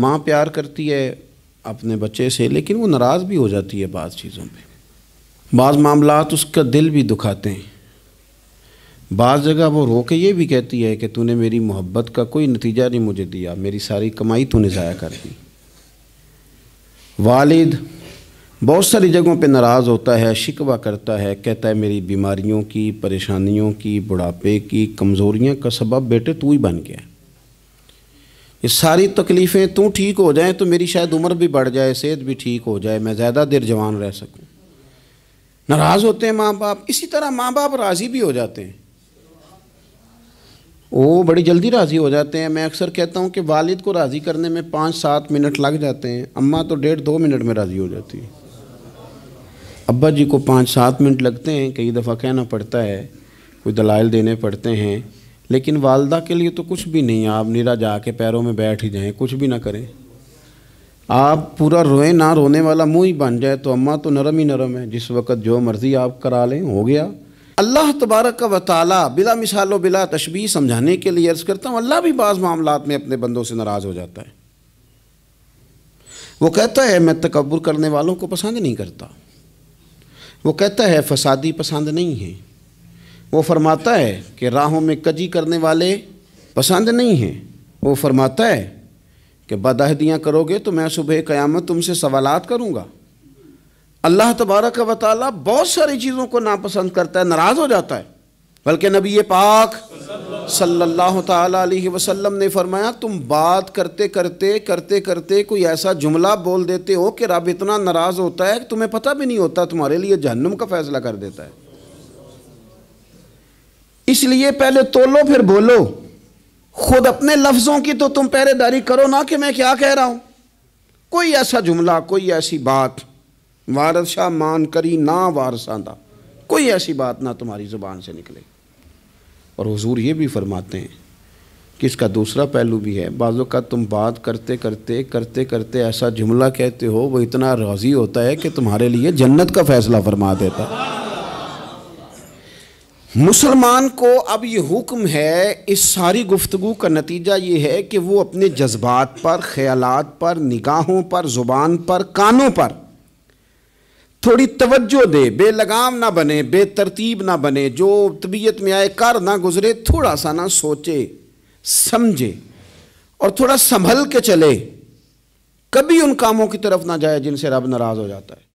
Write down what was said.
माँ प्यार करती है अपने बच्चे से लेकिन वो नाराज़ भी हो जाती है बाज़ चीज़ों पे बाज़ मामला उसका दिल भी दुखाते हैं बाज़ जगह वो रो के ये भी कहती है कि तूने मेरी मोहब्बत का कोई नतीजा नहीं मुझे दिया मेरी सारी कमाई तूने ज़ाया कर दी वालिद बहुत सारी जगहों पे नाराज़ होता है शिकवा करता है कहता है मेरी बीमारियों की परेशानियों की बुढ़ापे की कमज़ोरियाँ का सबब बेटे तू ही बन गया ये सारी तकलीफ़ें तू ठीक हो जाए तो मेरी शायद उम्र भी बढ़ जाए सेहत भी ठीक हो जाए मैं ज़्यादा देर जवान रह सकूँ नाराज़ होते हैं माँ बाप इसी तरह माँ बाप राज़ी भी हो जाते हैं वो बड़ी जल्दी राज़ी हो जाते हैं मैं अक्सर कहता हूँ कि वालिद को राज़ी करने में पाँच सात मिनट लग जाते हैं अम्मा तो डेढ़ दो मिनट में राज़ी हो जाती है अब्बा जी को पाँच सात मिनट लगते हैं कई दफ़ा कहना पड़ता है कोई दलाइल देने पड़ते हैं लेकिन वालदा के लिए तो कुछ भी नहीं आप निरा जा के पैरों में बैठ ही जाएं कुछ भी ना करें आप पूरा रोएं ना रोने वाला मुंह ही बन जाए तो अम्मा तो नरम ही नरम है जिस वक्त जो मर्ज़ी आप करा लें हो गया अल्लाह तबारक का वाली बिला मिसाल बिला तशबी समझाने के लिए अर्ज़ करता हूँ अल्लाह भी बाज़ मामला में अपने बंदों से नाराज़ हो जाता है वो कहता है मैं तकबर करने वालों को पसंद नहीं करता वो कहता है फसादी पसंद नहीं है वो फरमाता है कि राहों में कजी करने वाले पसंद नहीं हैं वो फरमाता है कि बदहदियाँ करोगे तो मैं सुबह क़यामत तुमसे सवाल करूँगा अल्लाह तबारक का ताली बहुत सारी चीज़ों को नापसंद करता है नाराज़ हो जाता है बल्कि नबी पाक सल्लल्लाहु अलैहि वसल्लम ने फरमाया तुम बात करते करते करते करते कोई ऐसा जुमला बोल देते हो कि रब इतना नाराज़ होता है कि तुम्हें पता भी नहीं होता तुम्हारे लिए जहन्नुम का फ़ैसला कर देता है इसलिए पहले तोलो फिर बोलो खुद अपने लफ्ज़ों की तो तुम पहरेदारी करो ना कि मैं क्या कह रहा हूं कोई ऐसा जुमला कोई ऐसी बात वारसा मान करी ना वारसा कोई ऐसी बात ना तुम्हारी ज़ुबान से निकले और हजूर ये भी फरमाते हैं कि इसका दूसरा पहलू भी है बाज़ों का तुम बात करते करते करते करते ऐसा जुमला कहते हो वो इतना राज़ी होता है कि तुम्हारे लिए जन्नत का फ़ैसला फरमा देता है मुसलमान को अब ये हुक्म है इस सारी गुफ्तु का नतीजा ये है कि वो अपने जज्बात पर ख़्याल पर निगाहों पर ज़ुबान पर कानों पर थोड़ी तवज्जो दे बेलगाम ना बने बेतरतीब ना बने जो तबीयत में आए कर ना गुजरे थोड़ा सा ना सोचे समझे और थोड़ा संभल के चले कभी उन कामों की तरफ ना जाए जिनसे रब नाराज़ हो जाता है